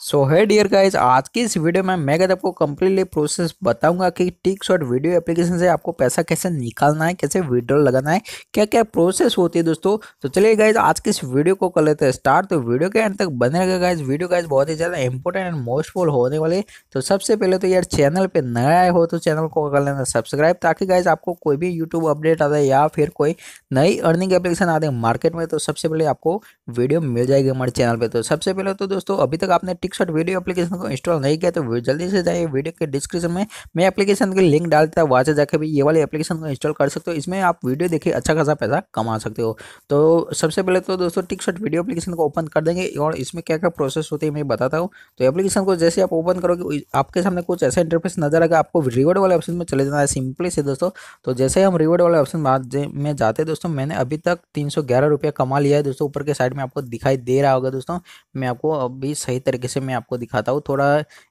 सो है dear guys आज की इस वीडियो में मैं कहते आपको कम्प्लीटली प्रोसेस बताऊंगा कि टिक शॉट वीडियो एप्लीकेशन से आपको पैसा कैसे निकालना है कैसे विड्रॉ लगाना है क्या क्या प्रोसेस होती है दोस्तों तो चलिए गाइज आज की इस वीडियो को कर लेते हैं स्टार्ट तो वीडियो के एंड तक बने रहेगा गाइज वीडियो गाइज बहुत ही ज़्यादा इंपॉर्टेंट एंड मोस्टफुल होने वाले तो सबसे पहले तो यार चैनल पर नया आए हो तो चैनल को कर लेना सब्सक्राइब ताकि गाइज आपको कोई भी यूट्यूब अपडेट आता है या फिर कोई नई अर्निंग एप्लीकेशन आते हैं मार्केट में तो सबसे पहले आपको वीडियो मिल जाएगी हमारे चैनल पर तो सबसे पहले तो दोस्तों अभी तक आपने शॉट वीडियो एप्लीकेशन को इंस्टॉल नहीं किया तो जल्दी से जाइए वीडियो के डिस्क्रिप्शन में मैं एप्लीकेशन के लिंक डाल देता वहाँ से जाकर भी ये वाली एप्लीकेशन को इंस्टॉल कर सकते हो इसमें आप वीडियो देखिए अच्छा खासा पैसा कमा सकते हो तो सबसे पहले तो दोस्तों टिक शॉट वीडियो एप्लीकेशन को ओपन कर देंगे और इसमें क्या क्या प्रोसेस होती है मैं बताता हूँ तो एप्लीकेशन को जैसे आप ओपन करोगे आपके सामने कुछ ऐसा इंटरफेस नजर आएगा आपको रिवॉर्ड वाले ऑप्शन में चले जाना है सिंपली से दोस्तों तो जैसे हम रिवॉर्ड वाले ऑप्शन में जाते हैं दोस्तों मैंने अभी तक तीन सौ ग्यारह रुपया कमा लिया है दोस्तों ऊपर के साइड में आपको दिखाई दे रहा होगा दोस्तों मैं आपको अभी सही तरीके से जैसे मैं आपको दिखाता हूँ थोड़ा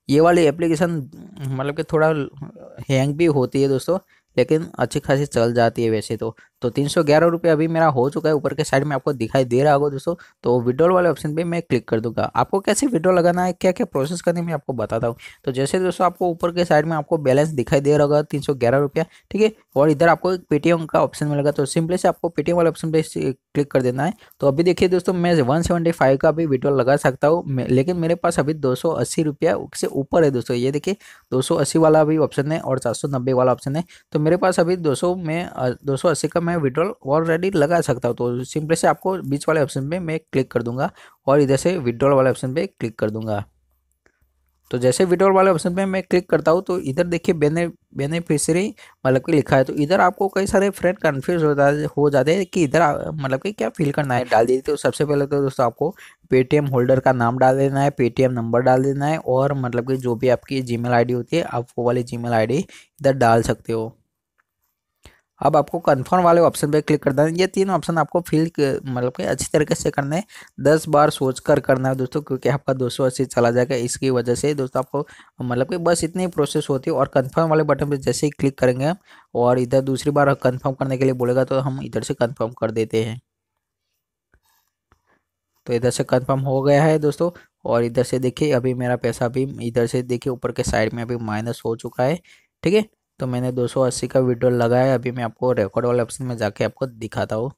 ये वाली एप्लीकेशन मतलब कि थोड़ा हैंग भी होती है दोस्तों लेकिन अच्छी खासी चल जाती है वैसे तो तो तीन सौ ग्यारह रुपये अभी मेरा हो चुका है ऊपर के साइड में आपको दिखाई दे रहा होगा दोस्तों तो विड्रॉल वाले ऑप्शन पे मैं क्लिक कर दूंगा आपको कैसे विड्रॉ लगाना है क्या क्या प्रोसेस करनी है मैं आपको बताता हूँ तो जैसे दोस्तों आपको ऊपर के साइड में आपको बैलेंस दिखाई दे रहा होगा तीन सौ ग्यारह रुपया ठीक है और इधर आपको एक पेटीएम का ऑप्शन मिलेगा तो सिंपली से आपको पेटीएम वाले ऑप्शन पर क्लिक कर देना है तो अभी देखिए दोस्तों मैं वन सेवेंटी फाइव का भी विड्रॉल लगा सकता हूँ लेकिन मेरे पास अभी दो सौ अस्सी रुपया से ऊपर है दोस्तों ये देखिए दो सौ अस्सी वाला भी ऑप्शन है और चार सौ नब्बे वाला ऑप्शन है तो मेरे पास अभी दो सौ में दो सौ अस्सी का मैं विड्रॉल ऑलरेडी लगा सकता हूँ तो सिंपली से आपको बीच वाले ऑप्शन पे मैं क्लिक कर दूंगा और इधर से विड्रॉल वाले ऑप्शन पे क्लिक कर दूंगा तो जैसे विड्रॉल वाले ऑप्शन पे मैं क्लिक करता हूँ तो इधर देखिए बेने बेनिफिशरी मतलब कि लिखा है तो इधर आपको कई सारे फ्रेंड कन्फ्यूज होता हो जाते हैं कि इधर मतलब कि क्या फिल करना है डाल दीजिए तो सबसे पहले तो दोस्तों आपको पेटीएम होल्डर का नाम डाल देना है पेटीएम नंबर डाल देना है और मतलब कि जो भी आपकी जी आईडी होती है आप वो वाली जी मेल इधर डाल सकते हो अब आपको कन्फर्म वाले ऑप्शन पे क्लिक कर देना ये तीन ऑप्शन आपको फिल मतलब कि अच्छी तरीके से करना है दस बार सोच कर करना है दोस्तों क्योंकि आपका दो सौ चला जाएगा इसकी वजह से दोस्तों आपको मतलब कि बस इतनी प्रोसेस होती है और कन्फर्म वाले बटन पे जैसे ही क्लिक करेंगे और इधर दूसरी बार कन्फर्म करने के लिए बोलेगा तो हम इधर से कन्फर्म कर देते हैं तो इधर से कंफर्म हो गया है दोस्तों और इधर से देखिए अभी मेरा पैसा भी इधर से देखिए ऊपर के साइड में अभी माइनस हो चुका है ठीक है तो मैंने 280 का विड्रॉल लगाया अभी मैं आपको रिकॉर्ड वाले ऑप्शन में जाके आपको दिखाता हूँ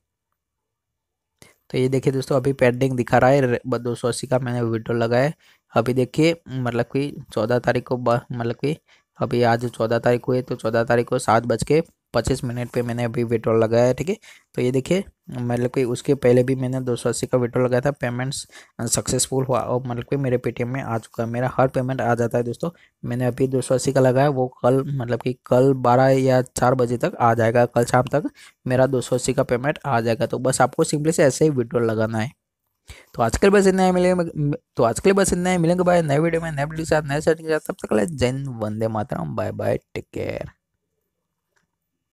तो ये देखिए दोस्तों अभी पेंडिंग दिखा रहा है दो सौ अस्सी का मैंने विड्रॉल लगाया अभी देखिए मतलब कि चौदह तारीख को मतलब कि अभी आज चौदह तारीख हुई तो चौदह तारीख को सात बज के पच्चीस मिनट पे मैंने अभी विड्रॉल लगाया है ठीक है तो ये देखिए मतलब कि उसके पहले भी मैंने दो सौ अस्सी का विड्रॉल लगाया था पेमेंट्स सक्सेसफुल हुआ और मतलब कि मेरे पेटीएम में आ चुका है मेरा हर पेमेंट आ जाता है दोस्तों मैंने अभी दो सौ अस्सी का लगाया वो कल मतलब कि कल बारह या चार बजे तक आ जाएगा कल शाम तक मेरा दो सौ अस्सी का पेमेंट आ जाएगा तो बस आपको सिंपली से ऐसे ही विड्रॉल लगाना है तो आजकल बस इतना ही मिलेंगे तो आज के लिए बस इतना ही मिलेंगे बाय नए वीडियो में नए वीडियो के साथ नए सेटिंग के साथ तब तक जैन Vande Mataram bye bye take care